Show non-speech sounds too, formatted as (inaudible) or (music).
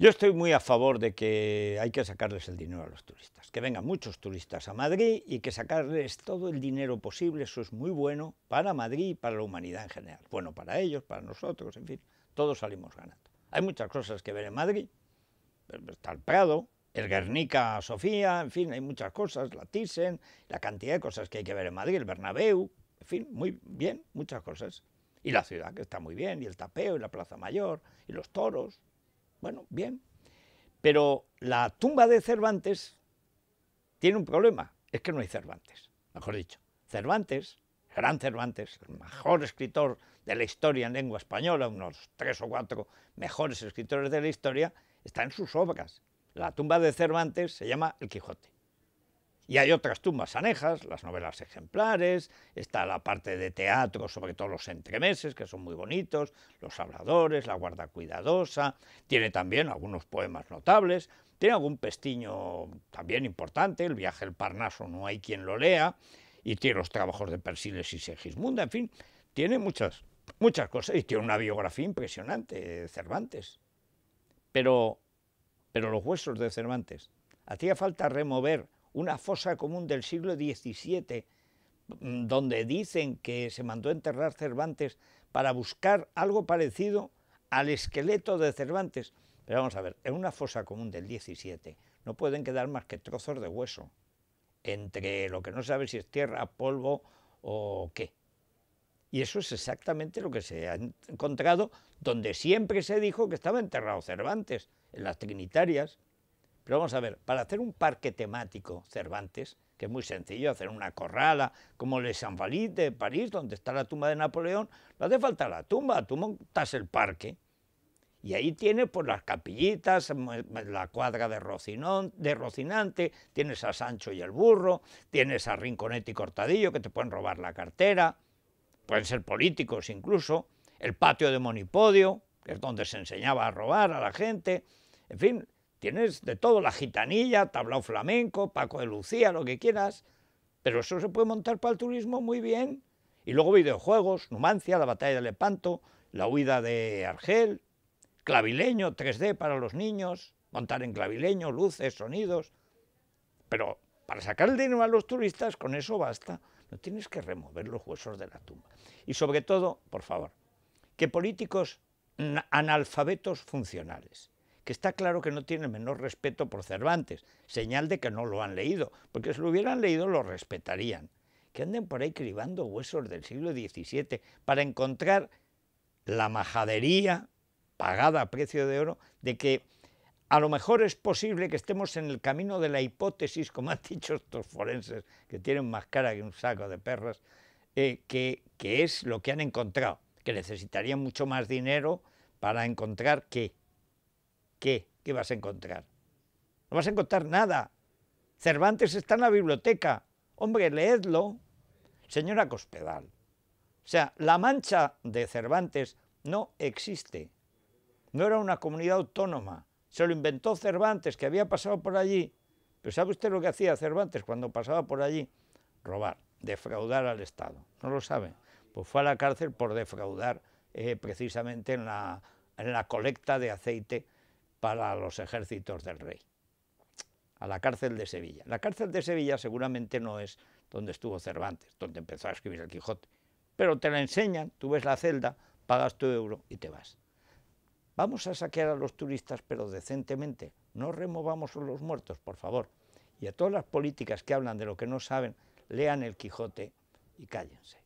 Yo estoy muy a favor de que hay que sacarles el dinero a los turistas, que vengan muchos turistas a Madrid y que sacarles todo el dinero posible, eso es muy bueno para Madrid y para la humanidad en general. Bueno, para ellos, para nosotros, en fin, todos salimos ganando. Hay muchas cosas que ver en Madrid, está el Prado, el Guernica Sofía, en fin, hay muchas cosas, la Thyssen, la cantidad de cosas que hay que ver en Madrid, el Bernabéu, en fin, muy bien, muchas cosas. Y la ciudad, que está muy bien, y el tapeo, y la Plaza Mayor, y los toros, bueno, bien. Pero la tumba de Cervantes tiene un problema, es que no hay Cervantes, mejor dicho. Cervantes, gran Cervantes, el mejor escritor de la historia en lengua española, unos tres o cuatro mejores escritores de la historia, está en sus obras. La tumba de Cervantes se llama El Quijote. Y hay otras tumbas anejas, las novelas ejemplares, está la parte de teatro, sobre todo los entremeses, que son muy bonitos, los habladores, la guarda cuidadosa, tiene también algunos poemas notables, tiene algún pestiño también importante, el viaje al Parnaso no hay quien lo lea, y tiene los trabajos de Persiles y Segismunda, en fin, tiene muchas, muchas cosas y tiene una biografía impresionante de Cervantes. Pero, pero los huesos de Cervantes, hacía falta remover una fosa común del siglo XVII, mm, donde dicen que se mandó a enterrar Cervantes para buscar algo parecido al esqueleto de Cervantes. Pero vamos a ver, en una fosa común del XVII no pueden quedar más que trozos de hueso, entre lo que no sabe si es tierra, polvo o qué. Y eso es exactamente lo que se ha encontrado donde siempre se dijo que estaba enterrado Cervantes, en las Trinitarias. Pero vamos a ver, para hacer un parque temático, Cervantes, que es muy sencillo, hacer una corrala, como Le Saint Valide de París, donde está la tumba de Napoleón, no hace falta la tumba, tú montas el parque. Y ahí tienes pues, por las capillitas, la cuadra de, Rocinón, de Rocinante, tienes a Sancho y el burro, tienes a Rinconete y Cortadillo que te pueden robar la cartera, pueden ser políticos incluso, el patio de Monipodio, que es donde se enseñaba a robar a la gente, en fin, Tienes de todo, la gitanilla, tablao flamenco, Paco de Lucía, lo que quieras. Pero eso se puede montar para el turismo muy bien. Y luego videojuegos, Numancia, la batalla de Lepanto, la huida de Argel, clavileño 3D para los niños, montar en clavileño, luces, sonidos. Pero para sacar el dinero a los turistas, con eso basta. No tienes que remover los huesos de la tumba. Y sobre todo, por favor, que políticos analfabetos funcionales que está claro que no tiene menor respeto por Cervantes, señal de que no lo han leído, porque si lo hubieran leído lo respetarían. Que anden por ahí cribando huesos del siglo XVII para encontrar la majadería, pagada a precio de oro, de que a lo mejor es posible que estemos en el camino de la hipótesis, como han (laughs) dicho estos forenses, que tienen más cara que un saco de perras, eh, que, que es lo que han encontrado, que necesitarían mucho más dinero para encontrar que ¿Qué? ¿Qué vas a encontrar? No vas a encontrar nada. Cervantes está en la biblioteca. Hombre, leedlo. Señora Cospedal. O sea, la mancha de Cervantes no existe. No era una comunidad autónoma. Se lo inventó Cervantes, que había pasado por allí. Pero ¿sabe usted lo que hacía Cervantes cuando pasaba por allí? Robar, defraudar al Estado. ¿No lo sabe? Pues fue a la cárcel por defraudar eh, precisamente en la, en la colecta de aceite para los ejércitos del rey, a la cárcel de Sevilla. La cárcel de Sevilla seguramente no es donde estuvo Cervantes, donde empezó a escribir el Quijote, pero te la enseñan, tú ves la celda, pagas tu euro y te vas. Vamos a saquear a los turistas, pero decentemente, no removamos a los muertos, por favor. Y a todas las políticas que hablan de lo que no saben, lean el Quijote y cállense.